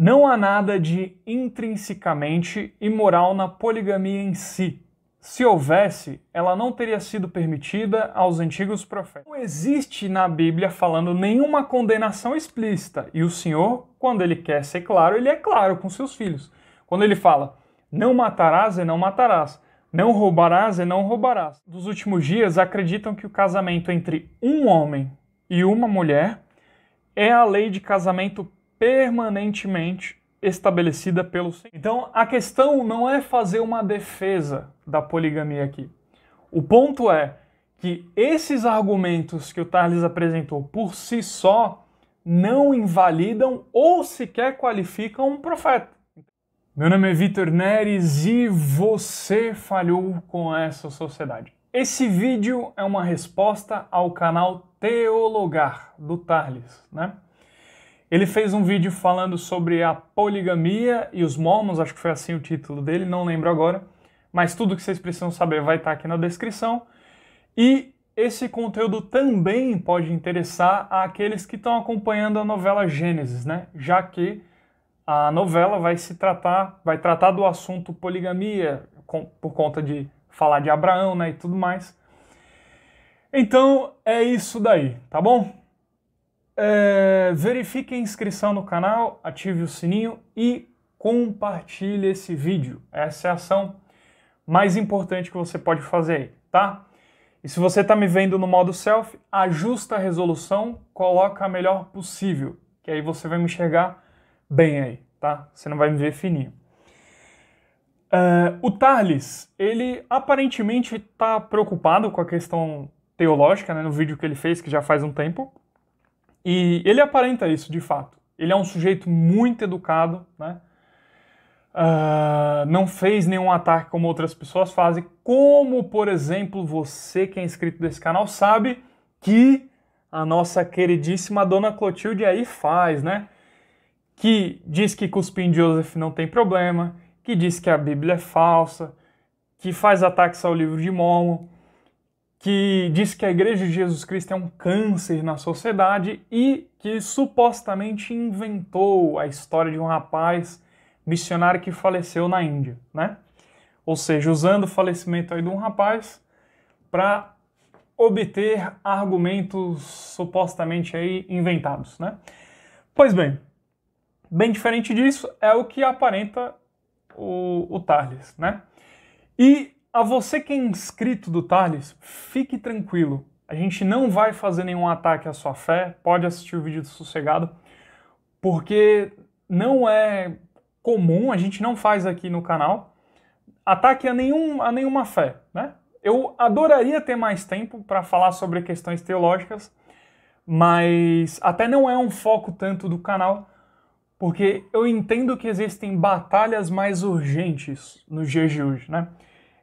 Não há nada de intrinsecamente imoral na poligamia em si. Se houvesse, ela não teria sido permitida aos antigos profetas. Não existe na Bíblia falando nenhuma condenação explícita, e o Senhor, quando ele quer ser claro, ele é claro com seus filhos. Quando ele fala: "Não matarás e não matarás, não roubarás e não roubarás". Dos últimos dias acreditam que o casamento entre um homem e uma mulher é a lei de casamento permanentemente estabelecida pelo Senhor. Então, a questão não é fazer uma defesa da poligamia aqui. O ponto é que esses argumentos que o Tarles apresentou por si só não invalidam ou sequer qualificam um profeta. Meu nome é Vitor Neres e você falhou com essa sociedade. Esse vídeo é uma resposta ao canal Teologar do Tarles, né? Ele fez um vídeo falando sobre a poligamia e os mormons, acho que foi assim o título dele, não lembro agora, mas tudo que vocês precisam saber vai estar aqui na descrição. E esse conteúdo também pode interessar àqueles que estão acompanhando a novela Gênesis, né? Já que a novela vai se tratar, vai tratar do assunto poligamia com, por conta de falar de Abraão, né, e tudo mais. Então é isso daí, tá bom? É, verifique a inscrição no canal, ative o sininho e compartilhe esse vídeo. Essa é a ação mais importante que você pode fazer aí, tá? E se você está me vendo no modo self, ajusta a resolução, coloca a melhor possível, que aí você vai me enxergar bem aí, tá? Você não vai me ver fininho. Uh, o Tarles, ele aparentemente está preocupado com a questão teológica, né, no vídeo que ele fez, que já faz um tempo, e ele aparenta isso de fato. Ele é um sujeito muito educado, né? Uh, não fez nenhum ataque como outras pessoas fazem, como por exemplo você que é inscrito desse canal sabe que a nossa queridíssima Dona Clotilde aí faz, né? Que diz que cuspir em Joseph não tem problema, que diz que a Bíblia é falsa, que faz ataques ao livro de Momo que diz que a Igreja de Jesus Cristo é um câncer na sociedade e que supostamente inventou a história de um rapaz missionário que faleceu na Índia, né? Ou seja, usando o falecimento aí de um rapaz para obter argumentos supostamente aí inventados, né? Pois bem, bem diferente disso é o que aparenta o, o Tarles, né? E a você que é inscrito do Thales, fique tranquilo. A gente não vai fazer nenhum ataque à sua fé, pode assistir o vídeo do sossegado, porque não é comum, a gente não faz aqui no canal, ataque a, nenhum, a nenhuma fé, né? Eu adoraria ter mais tempo para falar sobre questões teológicas, mas até não é um foco tanto do canal, porque eu entendo que existem batalhas mais urgentes nos dias de hoje, né?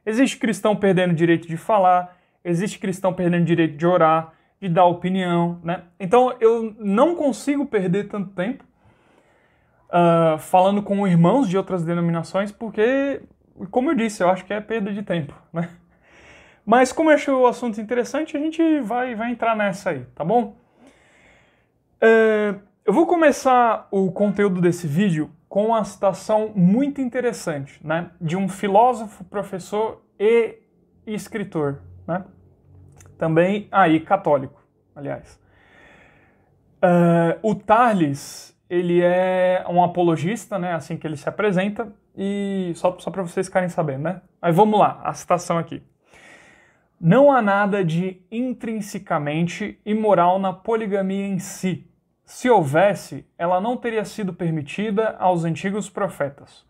Existe cristão perdendo o direito de falar, existe cristão perdendo o direito de orar, de dar opinião, né? Então eu não consigo perder tanto tempo uh, falando com irmãos de outras denominações, porque, como eu disse, eu acho que é perda de tempo, né? Mas como eu achei o assunto interessante, a gente vai, vai entrar nessa aí, tá bom? Uh, eu vou começar o conteúdo desse vídeo com a citação muito interessante né, de um filósofo, professor e escritor, né? também aí ah, católico, aliás. Uh, o Tarles, ele é um apologista, né, assim que ele se apresenta, e só, só para vocês ficarem sabendo, né? Aí vamos lá, a citação aqui. Não há nada de intrinsecamente imoral na poligamia em si, se houvesse, ela não teria sido permitida aos antigos profetas.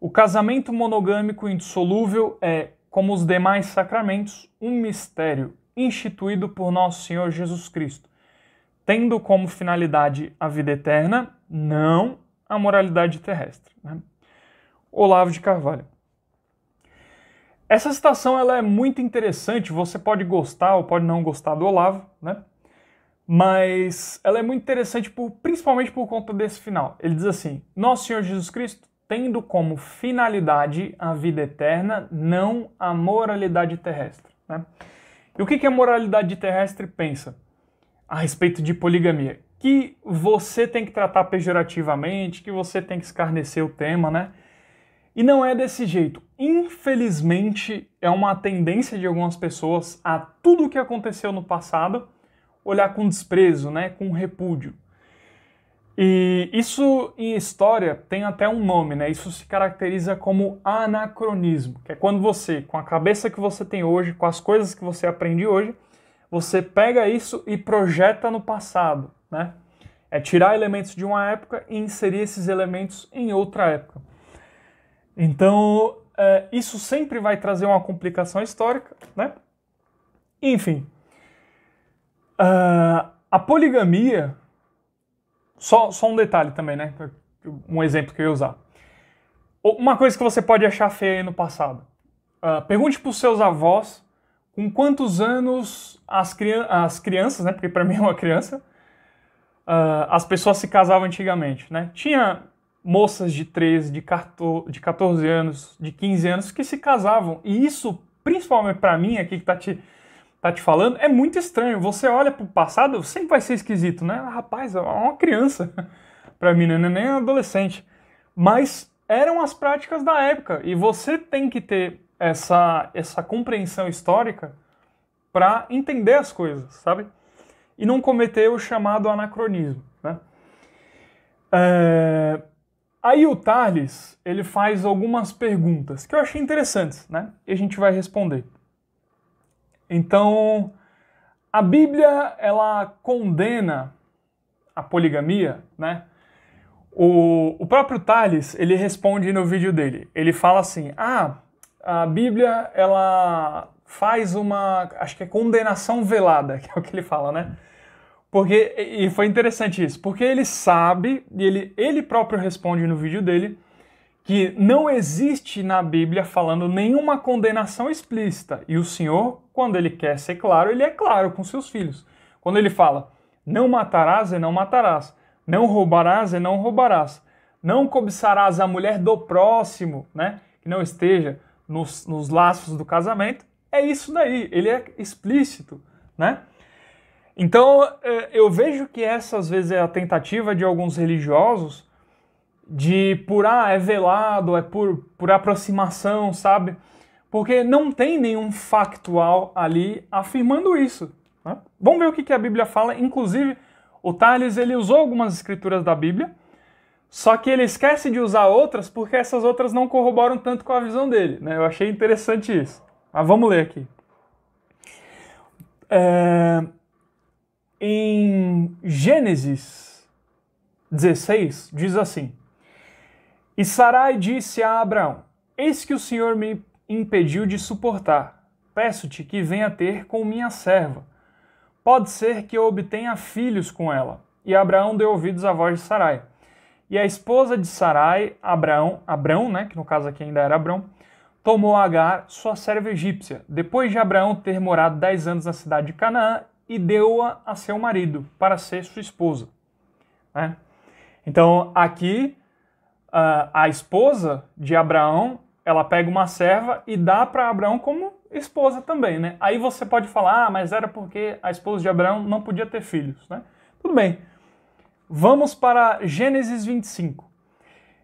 O casamento monogâmico indissolúvel é, como os demais sacramentos, um mistério instituído por nosso Senhor Jesus Cristo, tendo como finalidade a vida eterna, não a moralidade terrestre. Né? Olavo de Carvalho. Essa citação ela é muito interessante, você pode gostar ou pode não gostar do Olavo, né? mas ela é muito interessante por, principalmente por conta desse final. Ele diz assim: Nosso Senhor Jesus Cristo, tendo como finalidade a vida eterna, não a moralidade terrestre. Né? E o que, que a moralidade terrestre pensa a respeito de poligamia? Que você tem que tratar pejorativamente, que você tem que escarnecer o tema, né? E não é desse jeito. Infelizmente, é uma tendência de algumas pessoas a tudo o que aconteceu no passado olhar com desprezo, né, com repúdio. E isso em história tem até um nome, né? Isso se caracteriza como anacronismo, que é quando você, com a cabeça que você tem hoje, com as coisas que você aprende hoje, você pega isso e projeta no passado, né? É tirar elementos de uma época e inserir esses elementos em outra época. Então, é, isso sempre vai trazer uma complicação histórica, né? Enfim, Uh, a poligamia. Só, só um detalhe também, né? Um exemplo que eu ia usar. Uma coisa que você pode achar feia aí no passado. Uh, pergunte para os seus avós com quantos anos as, crian as crianças, né? Porque para mim é uma criança. Uh, as pessoas se casavam antigamente, né? Tinha moças de 13, de de 14 anos, de 15 anos que se casavam. E isso, principalmente para mim aqui que está te tá te falando, é muito estranho. Você olha pro passado, sempre vai ser esquisito, né? Ah, rapaz, é uma criança para mim, né? não é nem adolescente. Mas eram as práticas da época e você tem que ter essa, essa compreensão histórica para entender as coisas, sabe? E não cometer o chamado anacronismo, né? É... Aí o Tarles, ele faz algumas perguntas que eu achei interessantes, né? E a gente vai responder. Então, a Bíblia ela condena a poligamia, né? O, o próprio Tales ele responde no vídeo dele. Ele fala assim: Ah, a Bíblia ela faz uma, acho que é condenação velada, que é o que ele fala, né? Porque e foi interessante isso, porque ele sabe e ele ele próprio responde no vídeo dele que não existe na Bíblia falando nenhuma condenação explícita. E o Senhor, quando ele quer ser claro, ele é claro com seus filhos. Quando ele fala: "Não matarás e não matarás, não roubarás e não roubarás, não cobiçarás a mulher do próximo", né? Que não esteja nos, nos laços do casamento. É isso daí, ele é explícito, né? Então, eh, eu vejo que essa às vezes é a tentativa de alguns religiosos de por ah, é velado, é por, por aproximação, sabe? Porque não tem nenhum factual ali afirmando isso. Né? Vamos ver o que, que a Bíblia fala. Inclusive, o Tales ele usou algumas escrituras da Bíblia, só que ele esquece de usar outras porque essas outras não corroboram tanto com a visão dele. Né? Eu achei interessante isso. Mas vamos ler aqui. É... Em Gênesis 16, diz assim: e Sarai disse a Abraão: Eis que o Senhor me impediu de suportar. Peço-te que venha ter com minha serva. Pode ser que eu obtenha filhos com ela. E Abraão deu ouvidos à voz de Sarai. E a esposa de Sarai, Abraão, Abraão, né, que no caso aqui ainda era Abrão, tomou Agar, sua serva egípcia, depois de Abraão ter morado dez anos na cidade de Canaã, e deu-a a seu marido, para ser sua esposa. Né? Então, aqui ah, a esposa de Abraão, ela pega uma serva e dá para Abraão como esposa também, né? Aí você pode falar, ah, mas era porque a esposa de Abraão não podia ter filhos, né? Tudo bem. Vamos para Gênesis 25.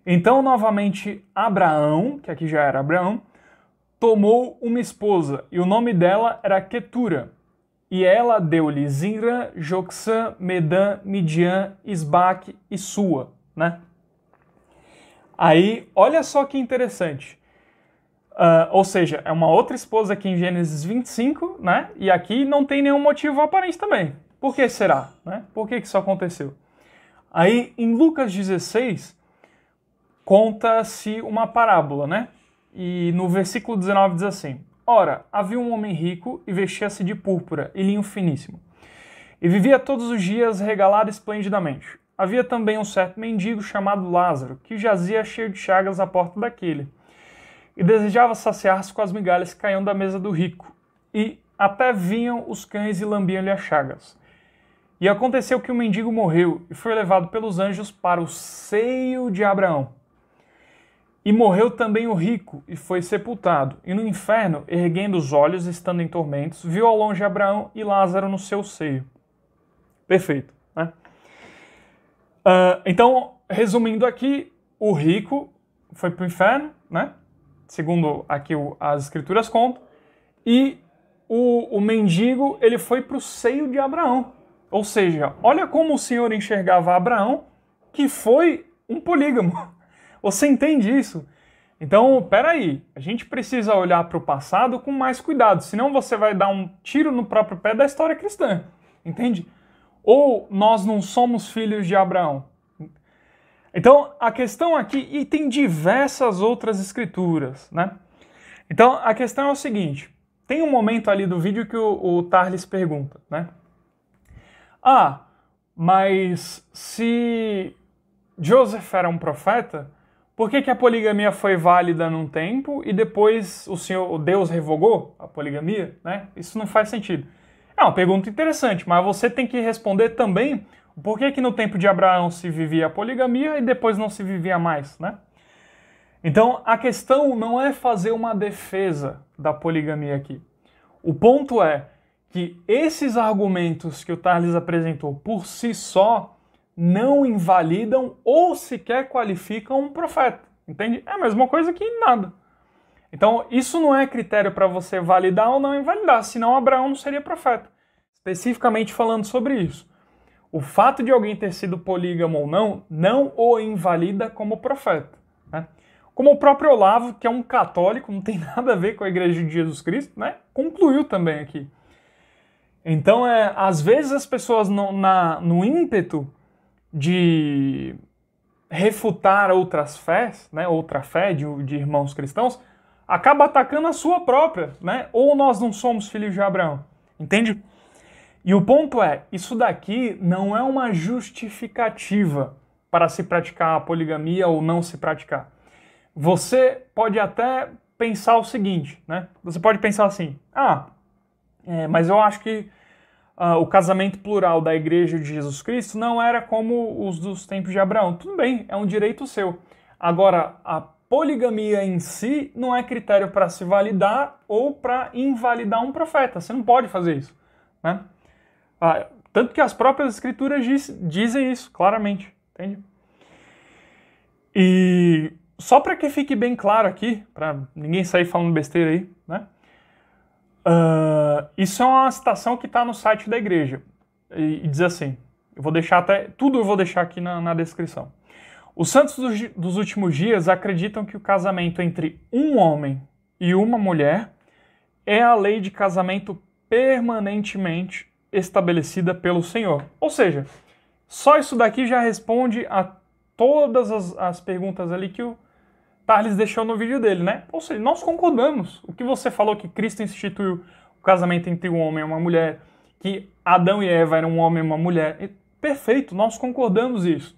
Então, novamente, Abraão, que aqui já era Abraão, tomou uma esposa e o nome dela era Ketura. E ela deu-lhe Zinra, Joxã, Medan, Midian, Isbaque e Sua, né? Aí, olha só que interessante. Uh, ou seja, é uma outra esposa aqui em Gênesis 25, né? E aqui não tem nenhum motivo aparente também. Por que será? Né? Por que, que isso aconteceu? Aí, em Lucas 16, conta-se uma parábola, né? E no versículo 19 diz assim: Ora, havia um homem rico e vestia-se de púrpura e linho finíssimo. E vivia todos os dias regalado esplendidamente. Havia também um certo mendigo chamado Lázaro, que jazia cheio de chagas à porta daquele, e desejava saciar-se com as migalhas que caíam da mesa do rico. E até vinham os cães e lambiam-lhe as chagas. E aconteceu que o mendigo morreu e foi levado pelos anjos para o seio de Abraão. E morreu também o rico e foi sepultado. E no inferno, erguendo os olhos, estando em tormentos, viu ao longe Abraão e Lázaro no seu seio. Perfeito. Uh, então, resumindo aqui, o rico foi para o inferno, né? Segundo aqui o, as escrituras contam, e o, o mendigo ele foi para o seio de Abraão. Ou seja, olha como o Senhor enxergava Abraão, que foi um polígamo. Você entende isso? Então, peraí, a gente precisa olhar para o passado com mais cuidado, senão você vai dar um tiro no próprio pé da história cristã, entende? Ou nós não somos filhos de Abraão? Então, a questão aqui, e tem diversas outras escrituras, né? Então, a questão é o seguinte: tem um momento ali do vídeo que o, o Tarles pergunta, né? Ah, mas se Joseph era um profeta, por que, que a poligamia foi válida num tempo e depois o Senhor, o Deus revogou a poligamia, né? Isso não faz sentido. É uma pergunta interessante, mas você tem que responder também por que, que no tempo de Abraão se vivia a poligamia e depois não se vivia mais, né? Então, a questão não é fazer uma defesa da poligamia aqui. O ponto é que esses argumentos que o Tarles apresentou por si só não invalidam ou sequer qualificam um profeta. Entende? É a mesma coisa que nada. Então, isso não é critério para você validar ou não invalidar, senão Abraão não seria profeta. Especificamente falando sobre isso. O fato de alguém ter sido polígamo ou não, não o invalida como profeta. Né? Como o próprio Olavo, que é um católico, não tem nada a ver com a Igreja de Jesus Cristo, né? concluiu também aqui. Então, é, às vezes as pessoas no, na, no ímpeto de refutar outras fés, né, outra fé de, de irmãos cristãos, acaba atacando a sua própria, né? Ou nós não somos filhos de Abraão, entende? E o ponto é, isso daqui não é uma justificativa para se praticar a poligamia ou não se praticar. Você pode até pensar o seguinte, né? Você pode pensar assim, ah, é, mas eu acho que ah, o casamento plural da Igreja de Jesus Cristo não era como os dos tempos de Abraão. Tudo bem, é um direito seu. Agora, a poligamia em si não é critério para se validar ou para invalidar um profeta. Você não pode fazer isso. Né? Ah, tanto que as próprias escrituras diz, dizem isso claramente. Entende? E só para que fique bem claro aqui, para ninguém sair falando besteira aí, né? Uh, isso é uma citação que está no site da igreja. E, e diz assim: eu vou deixar até. Tudo eu vou deixar aqui na, na descrição. Os santos dos últimos dias acreditam que o casamento entre um homem e uma mulher é a lei de casamento permanentemente estabelecida pelo Senhor. Ou seja, só isso daqui já responde a todas as, as perguntas ali que o Tarles deixou no vídeo dele, né? Ou seja, nós concordamos. O que você falou que Cristo instituiu o casamento entre um homem e uma mulher, que Adão e Eva eram um homem e uma mulher, é perfeito, nós concordamos isso.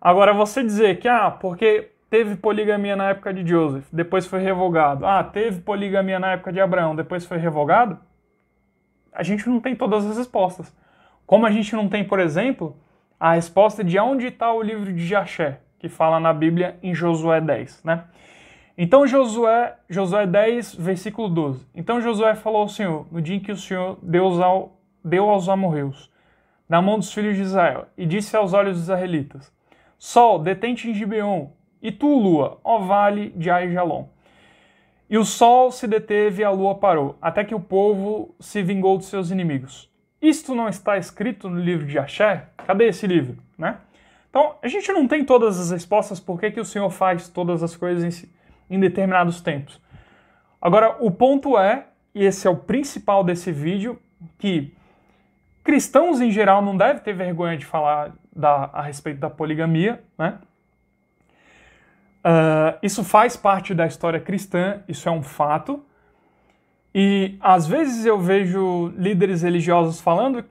Agora, você dizer que, ah, porque teve poligamia na época de Joseph, depois foi revogado. Ah, teve poligamia na época de Abraão, depois foi revogado. A gente não tem todas as respostas. Como a gente não tem, por exemplo, a resposta de onde está o livro de Jaché, que fala na Bíblia em Josué 10, né? Então Josué, Josué 10, versículo 12. Então Josué falou ao Senhor, no dia em que o Senhor Deus ao, deu aos amorreus, na mão dos filhos de Israel, e disse aos olhos dos israelitas, Sol, detente em Gibeon, e tu, Lua, ó vale de Aijalon. E o sol se deteve e a lua parou, até que o povo se vingou de seus inimigos. Isto não está escrito no livro de Axé? Cadê esse livro, né? Então, a gente não tem todas as respostas por que, que o Senhor faz todas as coisas em, em determinados tempos. Agora, o ponto é, e esse é o principal desse vídeo, que cristãos em geral não devem ter vergonha de falar da, a respeito da poligamia, né? Uh, isso faz parte da história cristã, isso é um fato. E às vezes eu vejo líderes religiosos falando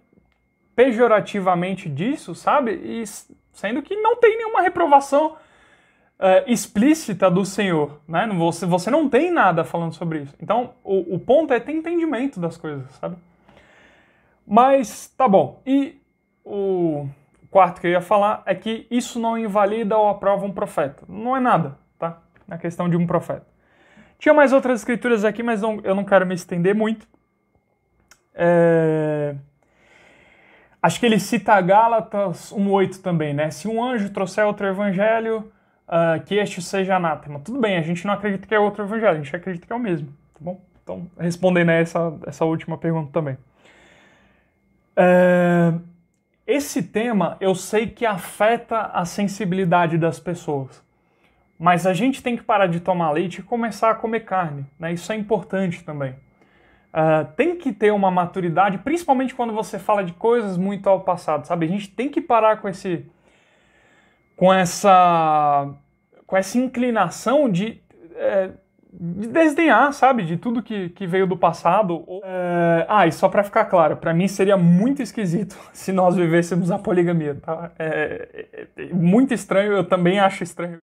pejorativamente disso, sabe? E sendo que não tem nenhuma reprovação uh, explícita do Senhor, né? Você, você não tem nada falando sobre isso. Então, o, o ponto é ter entendimento das coisas, sabe? Mas, tá bom. E o quarto que eu ia falar é que isso não invalida ou aprova um profeta. Não é nada, tá? Na é questão de um profeta. Tinha mais outras escrituras aqui, mas não, eu não quero me estender muito. É... Acho que ele cita Gálatas 1,8 também, né? Se um anjo trouxer outro evangelho, uh, que este seja anátema. Tudo bem, a gente não acredita que é outro evangelho, a gente acredita que é o mesmo, tá bom? Então, respondendo a essa, essa última pergunta também. É... Esse tema eu sei que afeta a sensibilidade das pessoas. Mas a gente tem que parar de tomar leite e começar a comer carne. Né? Isso é importante também. Uh, tem que ter uma maturidade, principalmente quando você fala de coisas muito ao passado, sabe? A gente tem que parar com esse. com essa. com essa inclinação de. Eh, desdenhar, sabe, de tudo que, que veio do passado. É... Ah, e só para ficar claro, para mim seria muito esquisito se nós vivêssemos a poligamia, tá? É... é, é, é muito estranho, eu também acho estranho.